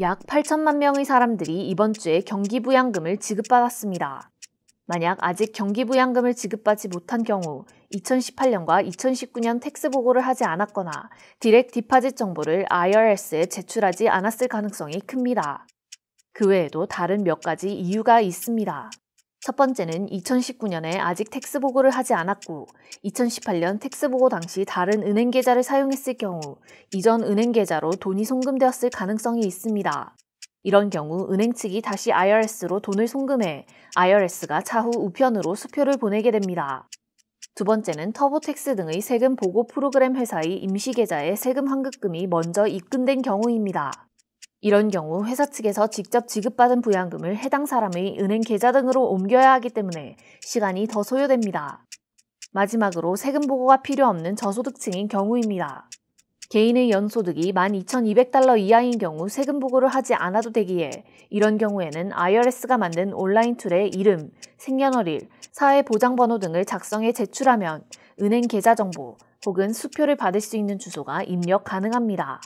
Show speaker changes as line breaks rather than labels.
약 8천만 명의 사람들이 이번 주에 경기부양금을 지급받았습니다. 만약 아직 경기부양금을 지급받지 못한 경우 2018년과 2019년 텍스 보고를 하지 않았거나 디렉 디파짓 정보를 IRS에 제출하지 않았을 가능성이 큽니다. 그 외에도 다른 몇 가지 이유가 있습니다. 첫 번째는 2019년에 아직 텍스 보고를 하지 않았고 2018년 텍스 보고 당시 다른 은행 계좌를 사용했을 경우 이전 은행 계좌로 돈이 송금되었을 가능성이 있습니다. 이런 경우 은행 측이 다시 IRS로 돈을 송금해 IRS가 차후 우편으로 수표를 보내게 됩니다. 두 번째는 터보텍스 등의 세금 보고 프로그램 회사의 임시계좌에 세금 환급금이 먼저 입금된 경우입니다. 이런 경우 회사 측에서 직접 지급받은 부양금을 해당 사람의 은행 계좌 등으로 옮겨야 하기 때문에 시간이 더 소요됩니다. 마지막으로 세금 보고가 필요 없는 저소득층인 경우입니다. 개인의 연소득이 12,200달러 이하인 경우 세금 보고를 하지 않아도 되기에 이런 경우에는 IRS가 만든 온라인 툴에 이름, 생년월일, 사회보장번호 등을 작성해 제출하면 은행 계좌 정보 혹은 수표를 받을 수 있는 주소가 입력 가능합니다.